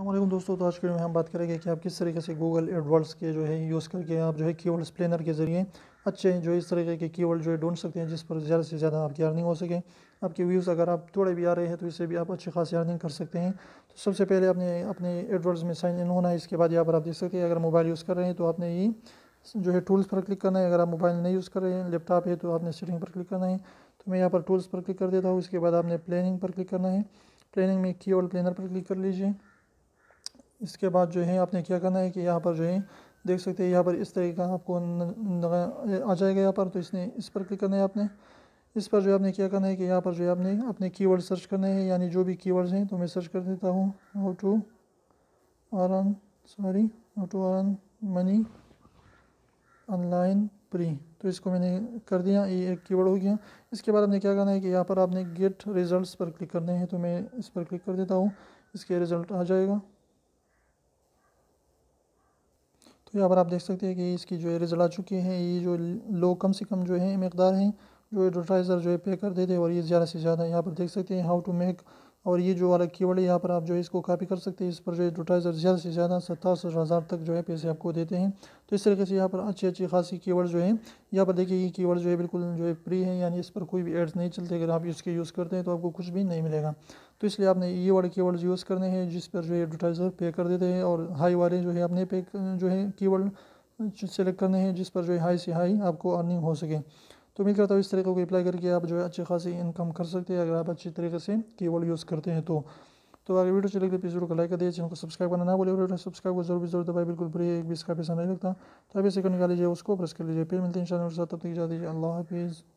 अल्लाम दोस्तों तो आज के में हम बात करेंगे कि आप किस तरीके से गूगल एडवर्ड्स के जो है यूज़ करके आप जो है कीवर्ड प्लानर के ज़रिए अच्छे जो इस तरीके के कीवर्ड जो है ढूंढ सकते हैं जिस पर ज़्यादा से ज़्यादा आपकी अर्निंग हो सके आपके व्यूज़ अगर आप थोड़े भी आ रहे हैं तो इससे भी आप अच्छी खासी अर्निंग कर सकते हैं तो सबसे पहले आपने अपने एडवर्ड्स में साइन इन होना है इसके बाद यहाँ पर आप देख सकते हैं अगर मोबाइल यूज़ कर रहे हैं तो आपने ये जो है टूल्स पर क्लिक करना है अगर आप मोबाइल नहीं यूज़ कर रहे हैं लैपटॉप है तो आपने सेटिंग पर क्लिक करना है तो मैं यहाँ पर टूल्स पर क्लिक कर देता हूँ उसके बाद आपने प्लानिंग पर क्लिक करना है प्लानिंग में की प्लानर पर क्लिक कर लीजिए इसके बाद जो है आपने क्या करना है कि यहाँ पर जो है देख सकते हैं यहाँ पर इस तरीके का आपको आ जाएगा यहाँ पर तो इसने इस पर क्लिक करना है आपने इस पर जो आपने क्या करना है कि यहाँ पर जो है आपने अपने कीवर्ड सर्च करने हैं यानी जो भी कीवर्ड्स हैं तो मैं सर्च कर देता हूँ how to earn sorry how to earn money online pre तो इसको मैंने कर दिया ये एक कीवर्ड हो गया इसके बाद आपने क्या करना है कि यहाँ पर आपने गेट रिज़ल्ट पर क्लिक करने हैं तो मैं इस पर क्लिक कर देता हूँ इसके रिज़ल्ट आ जाएगा यहाँ पर आप देख सकते हैं कि इसकी जो है रिजल्ट आ चुके हैं ये जो लोग कम से कम जो है मकदार हैं जो एडवर्टाइज़र जो है पे कर देते हैं और ये ज़्यादा से ज़्यादा यहाँ पर देख सकते हैं हाउ टू मेक और ये जो वाला की है यहाँ पर आप जो है इसको कॉपी कर सकते हैं इस पर जो एडवर्टाइज़र ज़्यादा से ज़्यादा सत्तासठ हज़ार तक जो है पैसे आपको देते हैं तो इस तरीके से यहाँ पर अच्छी अच्छी खासी कीवर्ड जो है यहाँ पर देखिए ये कीवर्ड जो है बिल्कुल जो है फ्री है यानी इस पर कोई भी एड्स नहीं चलते अगर आप इसके यूज़ करते हैं तो आपको कुछ भी नहीं मिलेगा तो इसलिए आपने ये वाले वर्ड यूज़ करने हैं जिस पर जो है एडवर्टाइज़र पे कर देते हैं और हाई वाले जो है अपने पे जो है कीवर्ड सेलेक्ट करने हैं जिस पर जो है हाई से हाई आपको अर्निंग हो सके तो उम्मीद करता हूँ इस तरीके को अप्लाई करके आप जो है अच्छी खासी इनकम कर सकते हैं अगर आप अच्छी तरीके से कीवर्ड यूज़ करते हैं तो तो अगर वीडियो चले गए प्लीज़ जरूर लाइक कर दिए चैनल को सब्सक्राइब करना ना बोले और सब्सक्राइब को जरूर भी जरूर दबाई बिल्कुल फ्री एक बीस का पैसा नहीं लगता तो अभी से को निकाल लीजिए उसको प्रेस कर लीजिए फिर मिलते हैं इंशाल्लाह साथ तब तक जा दीजिए अल्लाह हाफिज़